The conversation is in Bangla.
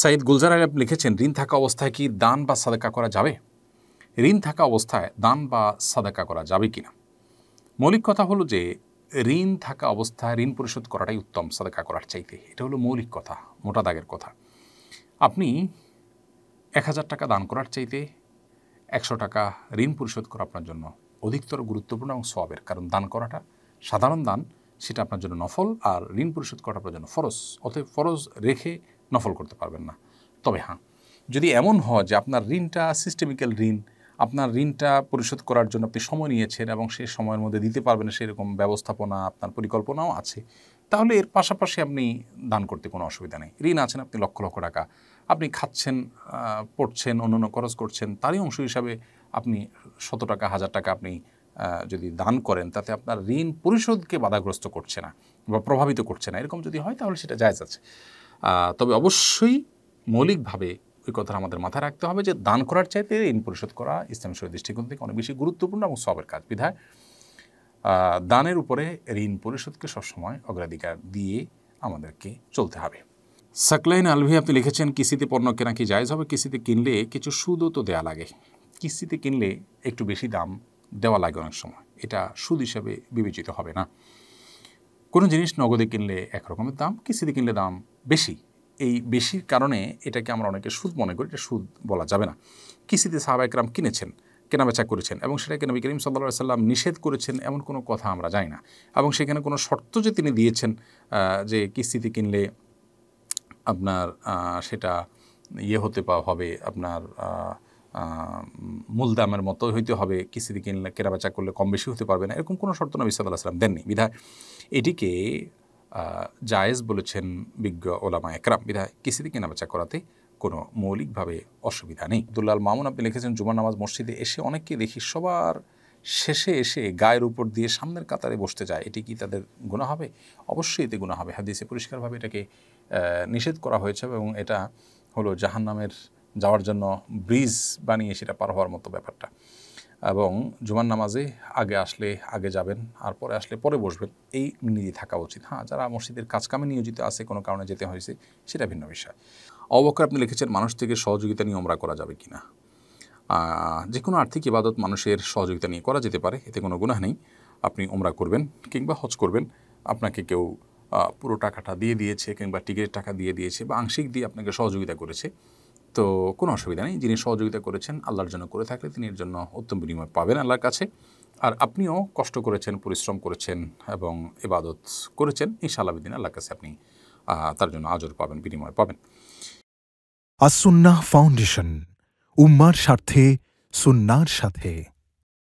সাইদ গুলজার আলম লিখেছেন ঋণ থাকা অবস্থায় কি দান বা সাদাকা করা যাবে ঋণ থাকা অবস্থায় দান বা সাদাকা করা যাবে কি না মৌলিক কথা হলো যে ঋণ থাকা অবস্থায় ঋণ পরিশোধ করাটাই উত্তম সাদাকা করার চাইতে এটা হলো মৌলিক কথা মোটা দাগের কথা আপনি এক হাজার টাকা দান করার চাইতে একশো টাকা ঋণ পরিশোধ করা আপনার জন্য অধিকতর গুরুত্বপূর্ণ এবং সবের কারণ দান করাটা সাধারণ দান সেটা আপনার জন্য নফল আর ঋণ পরিশোধ করাটা আপনার জন্য ফরজ অতএব ফরজ রেখে নফল করতে পারবেন না তবে হ্যাঁ যদি এমন হয় যে আপনার ঋণটা সিস্টেমিক্যাল ঋণ আপনার ঋণটা পরিশোধ করার জন্য আপনি সময় নিয়েছেন এবং সেই সময়ের মধ্যে দিতে পারবেন সেরকম ব্যবস্থাপনা আপনার পরিকল্পনাও আছে তাহলে এর পাশাপাশি আপনি দান করতে কোনো অসুবিধা নেই ঋণ আছেন আপনি লক্ষ লক্ষ টাকা আপনি খাচ্ছেন পড়ছেন অন্য অন্য খরচ করছেন তারই অংশ হিসাবে আপনি শত টাকা হাজার টাকা আপনি যদি দান করেন তাতে আপনার ঋণ পরিশোধকে বাধাগ্রস্ত করছে না বা প্রভাবিত করছে না এরকম যদি হয় তাহলে সেটা জায়জ আছে তবে অবশ্যই মৌলিকভাবে ওই কথা আমাদের মাথায় রাখতে হবে যে দান করার চাইতে ঋণ পরিশোধ করা ইসলাম শরীর দৃষ্টিকোণ থেকে অনেক বেশি গুরুত্বপূর্ণ এবং সবের কাজ বিধায় দানের উপরে ঋণ পরিশোধকে সবসময় অগ্রাধিকার দিয়ে আমাদেরকে চলতে হবে সাকলাইন আলভি আপনি লিখেছেন কিস্তিতে পণ্য কেনা কি জায়জ হবে কিস্তিতে কিনলে কিছু সুদও তো দেওয়া লাগে কিস্তিতে কিনলে একটু বেশি দাম দেওয়া লাগে অনেক সময় এটা সুদ হিসাবে বিবেচিত হবে না কোনো জিনিস নগদে কিনলে একরকমের দাম কিস্তিতে কিনলে দাম বেশি এই বেশির কারণে এটাকে আমরা অনেকে সুদ মনে করি এটা সুদ বলা যাবে না কিস্তিতে সাহাবাইকরাম কিনেছেন কেনাবেচা করেছেন এবং সেটাকে নবী করিম সাল্লা সাল্লাম নিষেধ করেছেন এমন কোনো কথা আমরা জানি না এবং সেখানে কোনো শর্ত যে তিনি দিয়েছেন যে কিস্তিতে কিনলে আপনার সেটা ইয়ে হতে পাওয়া হবে আপনার মূল দামের মতো হইতে হবে কিস্তিতে কিনলে কেনাবেচা করলে কম বেশি হতে পারবে না এরকম কোনো শর্ত নবী সাল্লাহ সাল্লাম দেননি বিধায় এটিকে জায়েজ বলেছেন বিজ্ঞ ওলামা একরাম বিধায় কিস্তিতে কেনাবেচা করাতে কোনো মৌলিকভাবে অসুবিধা নেই দুল্লাল মামুন আপনি লিখেছেন জুমার নামাজ মসজিদে এসে অনেককে দেখি সবার শেষে এসে গায়ের উপর দিয়ে সামনের কাতারে বসতে যায় এটি কি তাদের গুণা হবে অবশ্যই এতে গুণা হবে হাদিসে পরিষ্কারভাবে এটাকে নিষেধ করা হয়েছে এবং এটা হলো জাহান্নামের যাওয়ার জন্য ব্রিজ বানিয়ে সেটা পার হওয়ার মতো ব্যাপারটা এবং জুমার নামাজে আগে আসলে আগে যাবেন আর পরে আসলে পরে বসবেন এই নীতি থাকা উচিত হ্যাঁ যারা মসজিদের কাজকামে নিয়োজিত আছে কোনো কারণে যেতে হয়েছে সেটা ভিন্ন বিষয় অবকর আপনি লিখেছেন মানুষ থেকে সহযোগিতা নিয়ে ওমরা করা যাবে কি না যে কোনো আর্থিক ইবাদত মানুষের সহযোগিতা নিয়ে করা যেতে পারে এতে কোনো গুণাহ নেই আপনি ওমরা করবেন কিংবা হজ করবেন আপনাকে কেউ পুরো টাকাটা দিয়ে দিয়েছে কিংবা টিকিটের টাকা দিয়ে দিয়েছে বা আংশিক দিয়ে আপনাকে সহযোগিতা করেছে তো কোনো অসুবিধা নেই যিনি সহযোগিতা করেছেন আল্লাহর জন্য করে থাকলে তিনি এর জন্য উত্তম বিনিময় পাবেন আল্লাহর কাছে আর আপনিও কষ্ট করেছেন পরিশ্রম করেছেন এবং এবাদত করেছেন ইনশাআল্লাহ দিন আল্লাহর কাছে আপনি তার জন্য আজর পাবেন বিনিময় পাবেন আসুন্না ফাউন্ডেশন উম্মার স্বার্থে সুন্নার সাথে